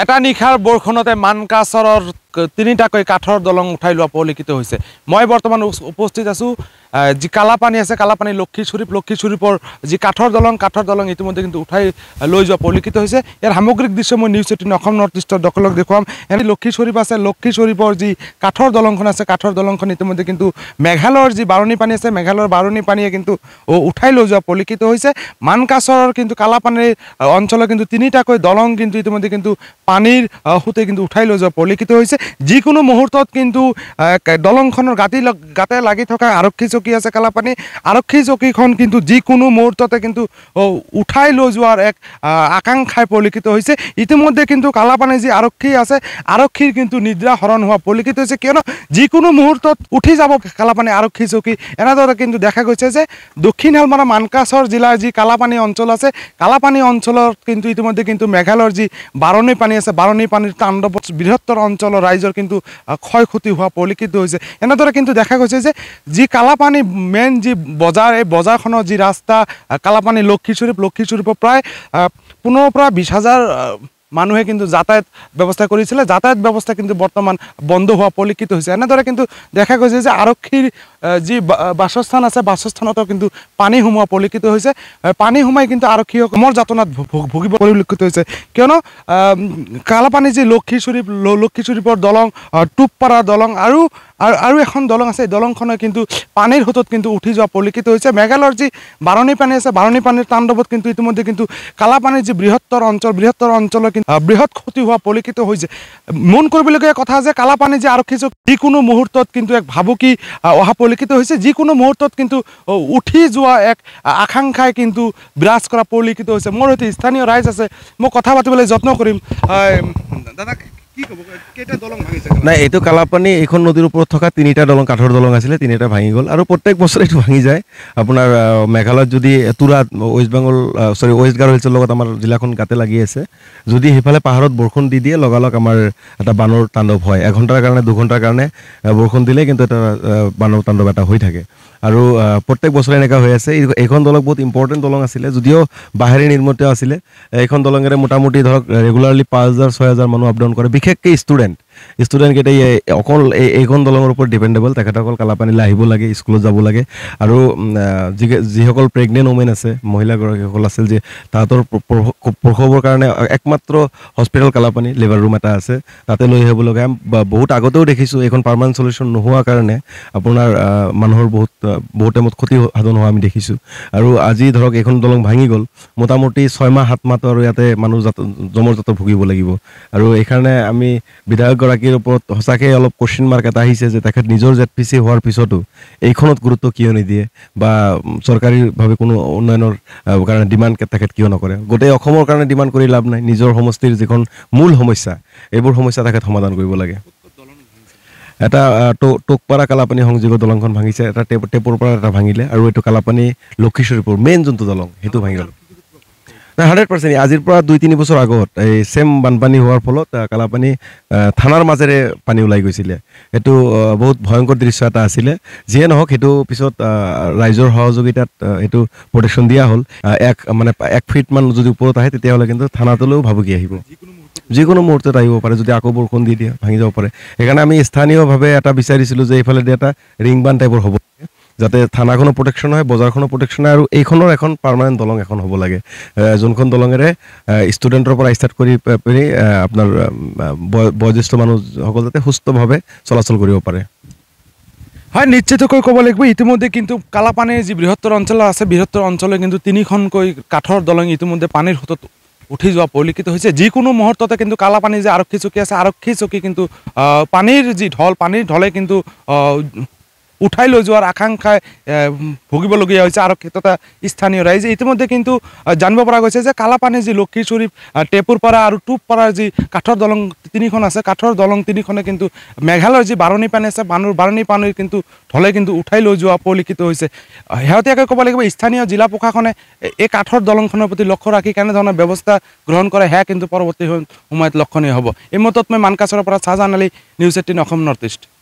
এটা নিশাৰ বৰষুণতে মানকাচৰৰ তিনিটাকৈ কাঠৰ দলং উঠাই লোৱা পৰিলক্ষিত হৈছে মই বৰ্তমান উপস্থিত আছোঁ যি কালাপানী আছে কালাপানী লক্ষীস্বৰূপ লক্ষীস্বৰূপৰ যি কাঠৰ দলং কাঠৰ দলং ইতিমধ্যে কিন্তু উঠাই লৈ যোৱা পৰিলক্ষিত হৈছে ইয়াৰ সামগ্ৰিক দৃশ্য মই নিউজ এইটিন অসম নৰ্থ ইষ্টৰ দখলক দেখুৱাম এনে লক্ষীস্বৰূপ আছে লক্ষীস্বৰূপৰ যি কাঠৰ দলংখন আছে কাঠৰ দলংখন ইতিমধ্যে কিন্তু মেঘালয়ৰ যি বাৰণী পানী আছে মেঘালয়ৰ বাৰণী পানীয়ে কিন্তু উঠাই লৈ যোৱা পৰিলক্ষিত হৈছে মানকাছৰ কিন্তু কালাপানীৰ অঞ্চলৰ কিন্তু তিনিটাকৈ দলং কিন্তু ইতিমধ্যে কিন্তু পানীৰ সুতে কিন্তু উঠাই লৈ যোৱা পৰিলক্ষিত হৈছে যিকোনো মুহূৰ্তত কিন্তু দলংখনৰ গাতি গাতে লাগি থকা আৰক্ষী চকী চকী আছে কালাপানী আৰক্ষী চকীখন কিন্তু যিকোনো মুহূৰ্ততে কিন্তু উঠাই লৈ যোৱাৰ এক আকাংক্ষাই পৰিলক্ষিত হৈছে ইতিমধ্যে কিন্তু কালাপানী যি আৰক্ষী আছে আৰক্ষীৰ কিন্তু নিদ্ৰা হৰণ হোৱা পৰিলক্ষিত হৈছে কিয়নো যিকোনো মুহূৰ্তত উঠি যাব কালাপানী আৰক্ষী চকী এনেদৰে কিন্তু দেখা গৈছে যে দক্ষিণ শালমাৰা মানকাছৰ জিলাৰ যি কালাপানী অঞ্চল আছে কালাপানী অঞ্চলত কিন্তু ইতিমধ্যে কিন্তু মেঘালয়ৰ যি বাৰণী পানী আছে বাৰণী পানীৰ তাণ্ডৱত বৃহত্তৰ অঞ্চলৰ ৰাইজৰ কিন্তু ক্ষয় ক্ষতি হোৱা পৰিলক্ষিত হৈছে এনেদৰে কিন্তু দেখা গৈছে যে যি কালাপানী কালাপানী মেইন যি বজাৰ এই বজাৰখনৰ যি ৰাস্তা কালাপানী লক্ষী লক্ষীস্বৰূপ লক্ষীস্বৰূপৰ প্ৰায় পোন্ধৰৰ পৰা বিছ হাজাৰ মানুহে কিন্তু যাতায়ত ব্যৱস্থা কৰিছিলে যাতায়ত ব্যৱস্থা কিন্তু বৰ্তমান বন্ধ হোৱা পৰিলক্ষিত হৈছে এনেদৰে কিন্তু দেখা গৈছে যে আৰক্ষীৰ যি বাসস্থান আছে বাসস্থানতো কিন্তু পানী সোমোৱা পৰিলক্ষিত হৈছে পানী সোমাই কিন্তু আৰক্ষীসকল মোৰ যাতনাত ভুগিব পৰিলক্ষিত হৈছে কিয়নো কালাপানী যি লক্ষী লক্ষী লক্ষীস্বৰূপৰ দলং টোপপাৰা দলং আৰু আৰু আৰু এখন দলং আছে এই দলংখনে কিন্তু পানীৰ সোঁতত কিন্তু উঠি যোৱা পৰিলক্ষিত হৈছে মেঘালয়ৰ যি বাৰণী পানী আছে বাৰণী পানীৰ তাণ্ডৱত কিন্তু ইতিমধ্যে কিন্তু কালাপানীৰ যি বৃহত্তৰ অঞ্চল বৃহত্তৰ অঞ্চলৰ কিন্তু বৃহৎ ক্ষতি হোৱা পৰিলক্ষিত হৈছে মন কৰিবলগীয়া কথা যে কালাপানী যে আৰক্ষী চক যিকোনো মুহূৰ্তত কিন্তু এক ভাবুকি অহা পৰিলক্ষিত হৈছে যিকোনো মুহূৰ্তত কিন্তু উঠি যোৱা এক আকাংক্ষাই কিন্তু বিৰাজ কৰা পৰিলক্ষিত হৈছে মোৰ সৈতে স্থানীয় ৰাইজ আছে মই কথা পাতিবলৈ যত্ন কৰিম দাদা নাই এইটো কালাপানী এইখন নদীৰ ওপৰত থকা তিনিটা দলং কাঠৰ দলং আছিলে তিনিটা ভাঙি গ'ল আৰু প্ৰত্যেক বছৰে এইটো ভাঙি যায় আপোনাৰ মেঘালয়ত যদি তুৰাত ৱেষ্ট বেংগল চৰি ৱেষ্ট গাৰ হৈছে লগত আমাৰ জিলাখন গাতে লাগি আছে যদি সেইফালে পাহাৰত বৰষুণ দি দিয়ে লগালগ আমাৰ এটা বানৰ তাণ্ডৱ হয় এঘণ্টাৰ কাৰণে দুঘণ্টাৰ কাৰণে বৰষুণ দিলেই কিন্তু এটা বানৰ তাণ্ডৱ এটা হৈ থাকে আৰু প্ৰত্যেক বছৰে এনেকুৱা হৈ আছে এইখন দলং বহুত ইম্পৰ্টেণ্ট দলং আছিলে যদিও বাহিৰে নিৰ্মিত আছিলে এইখন দলঙেৰে মোটামুটি ধৰক ৰেগুলাৰলি পাঁচ হাজাৰ ছয় হাজাৰ মানুহ আপডাউন কৰে বিশেষকৈ ষ্টুডেণ্ট ষ্টুডেণ্টকেইটাই অকল এই এইখন দলঙৰ ওপৰত ডিপেণ্ডেবল তেখেতসকল কালাপানীলৈ আহিব লাগে স্কুলত যাব লাগে আৰু যি যিসকল প্ৰেগনেণ্ট ওমেন আছে মহিলাগৰাকীসকল আছিল যে তাহাঁতৰ প্ৰসৱৰ কাৰণে একমাত্ৰ হস্পিটেল কালাপানী লেবাৰ ৰুম এটা আছে তাতে লৈ আহিব লগা বহুত আগতেও দেখিছোঁ এইখন পাৰ্মানেণ্ট চলিউশ্যন নোহোৱাৰ কাৰণে আপোনাৰ মানুহৰ বহুত বহুত টাইমত ক্ষতি সাধন হোৱা আমি দেখিছোঁ আৰু আজি ধৰক এইখন দলং ভাঙি গ'ল মোটামুটি ছয় মাহ সাত মাহটো আৰু ইয়াতে মানুহ যাত জমৰ যাত ভুগিব লাগিব আৰু এইকাৰণে আমি বিধায়ক এগৰাকীৰ ওপৰত সঁচাকৈ অলপ কুৱেশ্যন মাৰ্ক এটা আহিছে যে তেখেত নিজৰ জেড পি চি হোৱাৰ পিছতো এইখনত গুৰুত্ব কিয় নিদিয়ে বা চৰকাৰীভাৱে কোনো উন্নয়নৰ কাৰণে ডিমাণ্ড তেখেত কিয় নকৰে গোটেই অসমৰ কাৰণে ডিমাণ্ড কৰি লাভ নাই নিজৰ সমষ্টিৰ যিখন মূল সমস্যা এইবোৰ সমস্যা তেখেত সমাধান কৰিব লাগে এটা টোকপাৰা কালাপানী সংযোগৰ দলংখন ভাঙিছে এটা টেপ টেপৰ পৰা এটা ভাঙিলে আৰু এইটো কালাপানী লক্ষীশ্বৰীপুৰ মেইন যোনটো দলং সেইটো ভাঙি গ'ল নাই হাণ্ড্ৰেড পাৰ্চেণ্ট আজিৰ পৰা দুই তিনি বছৰ আগত এই চেম বানপানী হোৱাৰ ফলত কালাপানী থানাৰ মাজেৰে পানী ওলাই গৈছিলে সেইটো বহুত ভয়ংকৰ দৃশ্য এটা আছিলে যিয়ে নহওক সেইটো পিছত ৰাইজৰ সহযোগিতাত এইটো প্ৰটেকশ্যন দিয়া হ'ল এক মানে এক ফিটমান যদি ওপৰত আহে তেতিয়াহ'লে কিন্তু থানাটোলৈও ভাবুকি আহিব যিকোনো মুহূৰ্তত আহিব পাৰে যদি আকৌ বৰষুণ দি দিয়ে ভাঙি যাব পাৰে সেইকাৰণে আমি স্থানীয়ভাৱে এটা বিচাৰিছিলোঁ যে এইফালে এটা ৰিং বান টাইপৰ হ'ব যাতে থানাখনৰ প্ৰটেকশ্যন হয় বজাৰখনৰ প্ৰটেকশ্যন নহয় আৰু এইখনৰ এখন পাৰ্মানেণ্ট দলং এখন হ'ব লাগে যোনখন দলঙেৰে ষ্টুডেণ্টৰ পৰা ষ্টাৰ্ট কৰি পিনি আপোনাৰ বয়োজ্যেষ্ঠ মানুহসকল যাতে সুস্থভাৱে চলাচল কৰিব পাৰে হয় নিশ্চিতকৈ ক'ব লাগিব ইতিমধ্যে কিন্তু কালাপানীৰ যি বৃহত্তৰ অঞ্চল আছে বৃহত্তৰ অঞ্চলে কিন্তু তিনিখনকৈ কাঠৰ দলং ইতিমধ্যে পানীৰ সোঁতত উঠি যোৱা পৰিলক্ষিত হৈছে যিকোনো মুহূৰ্ততে কিন্তু কালাপানী যে আৰক্ষী চকী আছে আৰক্ষী চকী কিন্তু পানীৰ যি ঢল পানীৰ ঢলে কিন্তু উঠাই লৈ যোৱাৰ আকাংক্ষাই ভুগিবলগীয়া হৈছে আৰু ক্ষেত্ৰত স্থানীয় ৰাইজে ইতিমধ্যে কিন্তু জানিব পৰা গৈছে যে কালাপানী যি লক্ষীচুৰী টেপুৰপাৰা আৰু টুপপাৰাৰ যি কাঠৰ দলং তিনিখন আছে কাঠৰ দলং তিনিখনে কিন্তু মেঘালয়ৰ যি বাৰণী পানী আছে মানুহৰ বাৰণী পানীৰ কিন্তু ঢলে কিন্তু উঠাই লৈ যোৱা পৰিলক্ষিত হৈছে শেহতীয়াকৈ ক'ব লাগিব স্থানীয় জিলা প্ৰশাসনে এই কাঠৰ দলংখনৰ প্ৰতি লক্ষ্য ৰাখি কেনেধৰণৰ ব্যৱস্থা গ্ৰহণ কৰে সেয়া কিন্তু পৰৱৰ্তী সময়ত লক্ষণীয় হ'ব এই মুহূৰ্তত মই মানকাছৰ পৰা Shahjan Ali news eighteen Assam north east